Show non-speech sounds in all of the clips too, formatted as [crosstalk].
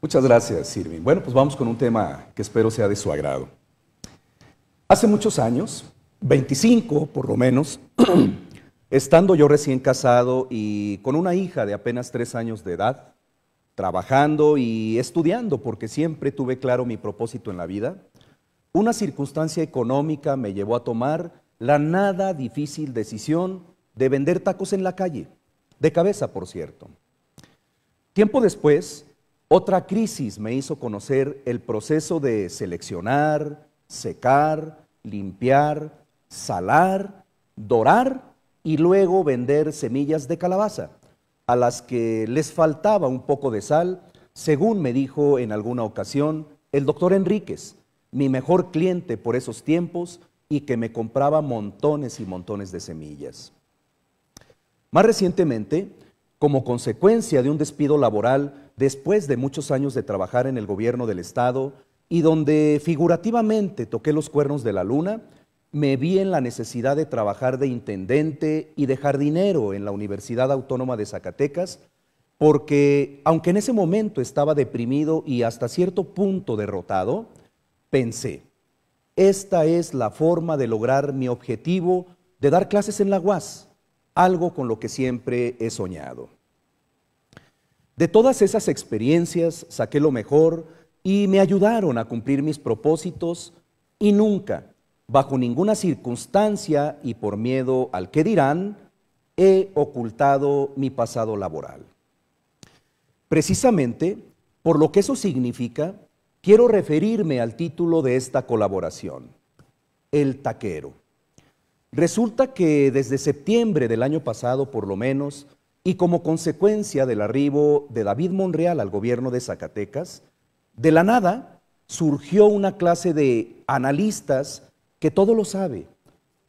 Muchas gracias, Sirvin. Bueno, pues vamos con un tema que espero sea de su agrado. Hace muchos años, 25 por lo menos, [clears throat] estando yo recién casado y con una hija de apenas tres años de edad, trabajando y estudiando, porque siempre tuve claro mi propósito en la vida, una circunstancia económica me llevó a tomar la nada difícil decisión de vender tacos en la calle, de cabeza por cierto. Tiempo después, otra crisis me hizo conocer el proceso de seleccionar, secar, limpiar, salar, dorar y luego vender semillas de calabaza, a las que les faltaba un poco de sal, según me dijo en alguna ocasión el doctor Enríquez, mi mejor cliente por esos tiempos y que me compraba montones y montones de semillas. Más recientemente, como consecuencia de un despido laboral, después de muchos años de trabajar en el gobierno del Estado y donde figurativamente toqué los cuernos de la luna, me vi en la necesidad de trabajar de intendente y de jardinero en la Universidad Autónoma de Zacatecas, porque aunque en ese momento estaba deprimido y hasta cierto punto derrotado, pensé, esta es la forma de lograr mi objetivo de dar clases en la UAS, algo con lo que siempre he soñado. De todas esas experiencias saqué lo mejor y me ayudaron a cumplir mis propósitos y nunca, bajo ninguna circunstancia y por miedo al que dirán, he ocultado mi pasado laboral. Precisamente, por lo que eso significa, quiero referirme al título de esta colaboración, El Taquero. Resulta que desde septiembre del año pasado, por lo menos, y como consecuencia del arribo de David Monreal al gobierno de Zacatecas, de la nada surgió una clase de analistas que todo lo sabe,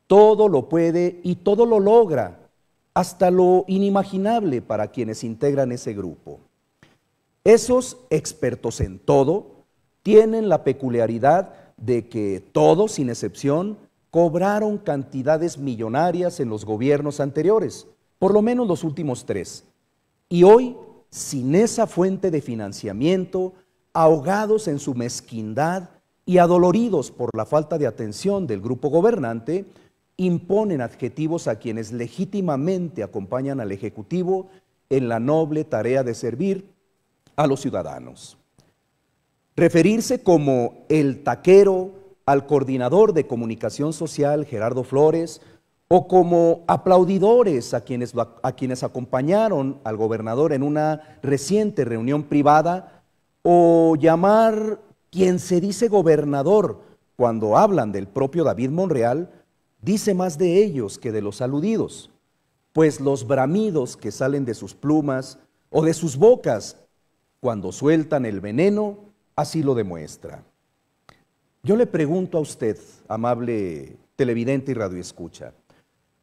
todo lo puede y todo lo logra, hasta lo inimaginable para quienes integran ese grupo. Esos expertos en todo tienen la peculiaridad de que todos, sin excepción, cobraron cantidades millonarias en los gobiernos anteriores por lo menos los últimos tres. Y hoy, sin esa fuente de financiamiento, ahogados en su mezquindad y adoloridos por la falta de atención del grupo gobernante, imponen adjetivos a quienes legítimamente acompañan al Ejecutivo en la noble tarea de servir a los ciudadanos. Referirse como el taquero al coordinador de comunicación social Gerardo Flores o como aplaudidores a quienes, a quienes acompañaron al gobernador en una reciente reunión privada, o llamar quien se dice gobernador cuando hablan del propio David Monreal, dice más de ellos que de los aludidos, pues los bramidos que salen de sus plumas o de sus bocas cuando sueltan el veneno, así lo demuestra. Yo le pregunto a usted, amable televidente y radioescucha,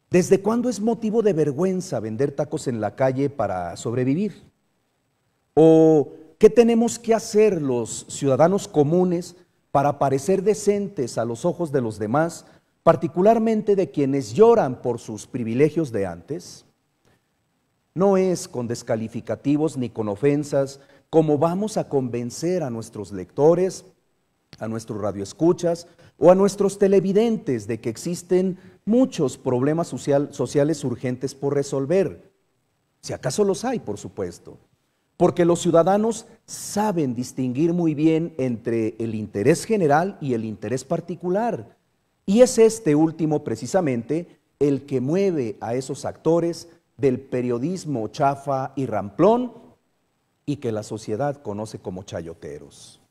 ¿Desde cuándo es motivo de vergüenza vender tacos en la calle para sobrevivir? ¿O qué tenemos que hacer los ciudadanos comunes para parecer decentes a los ojos de los demás, particularmente de quienes lloran por sus privilegios de antes? No es con descalificativos ni con ofensas como vamos a convencer a nuestros lectores, a nuestros radioescuchas o a nuestros televidentes de que existen muchos problemas sociales urgentes por resolver. Si acaso los hay, por supuesto. Porque los ciudadanos saben distinguir muy bien entre el interés general y el interés particular. Y es este último precisamente el que mueve a esos actores del periodismo chafa y ramplón y que la sociedad conoce como chayoteros.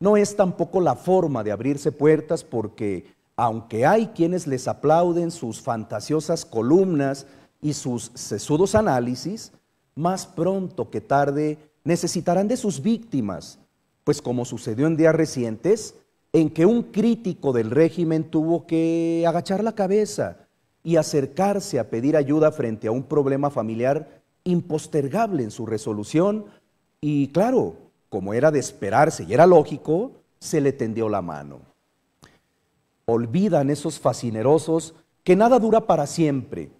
No es tampoco la forma de abrirse puertas porque aunque hay quienes les aplauden sus fantasiosas columnas y sus sesudos análisis, más pronto que tarde necesitarán de sus víctimas, pues como sucedió en días recientes, en que un crítico del régimen tuvo que agachar la cabeza y acercarse a pedir ayuda frente a un problema familiar impostergable en su resolución y claro, como era de esperarse y era lógico, se le tendió la mano. Olvidan esos fascinerosos que nada dura para siempre,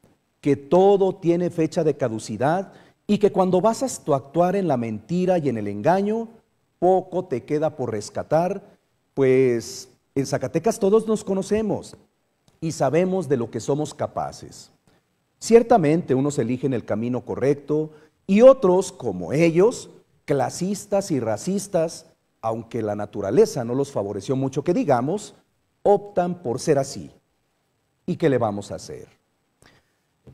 que todo tiene fecha de caducidad y que cuando vas a actuar en la mentira y en el engaño, poco te queda por rescatar, pues en Zacatecas todos nos conocemos y sabemos de lo que somos capaces. Ciertamente unos eligen el camino correcto y otros, como ellos, clasistas y racistas, aunque la naturaleza no los favoreció mucho que digamos, optan por ser así. ¿Y qué le vamos a hacer?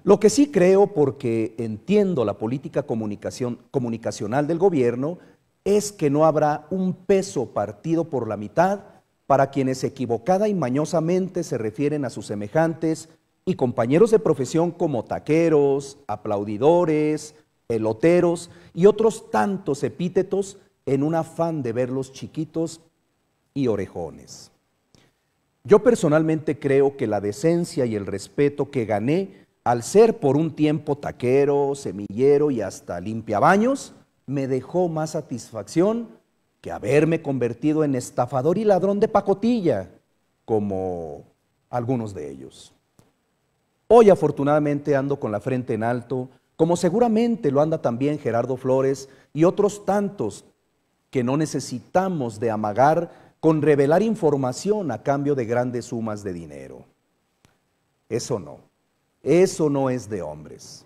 Lo que sí creo, porque entiendo la política comunicación, comunicacional del gobierno, es que no habrá un peso partido por la mitad para quienes equivocada y mañosamente se refieren a sus semejantes y compañeros de profesión como taqueros, aplaudidores, peloteros y otros tantos epítetos en un afán de verlos chiquitos y orejones. Yo personalmente creo que la decencia y el respeto que gané al ser por un tiempo taquero, semillero y hasta limpiabaños, me dejó más satisfacción que haberme convertido en estafador y ladrón de pacotilla, como algunos de ellos. Hoy afortunadamente ando con la frente en alto, como seguramente lo anda también Gerardo Flores y otros tantos que no necesitamos de amagar con revelar información a cambio de grandes sumas de dinero. Eso no, eso no es de hombres.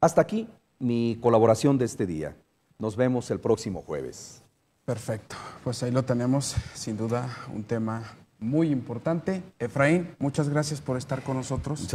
Hasta aquí mi colaboración de este día. Nos vemos el próximo jueves. Perfecto, pues ahí lo tenemos, sin duda un tema muy importante. Efraín, muchas gracias por estar con nosotros.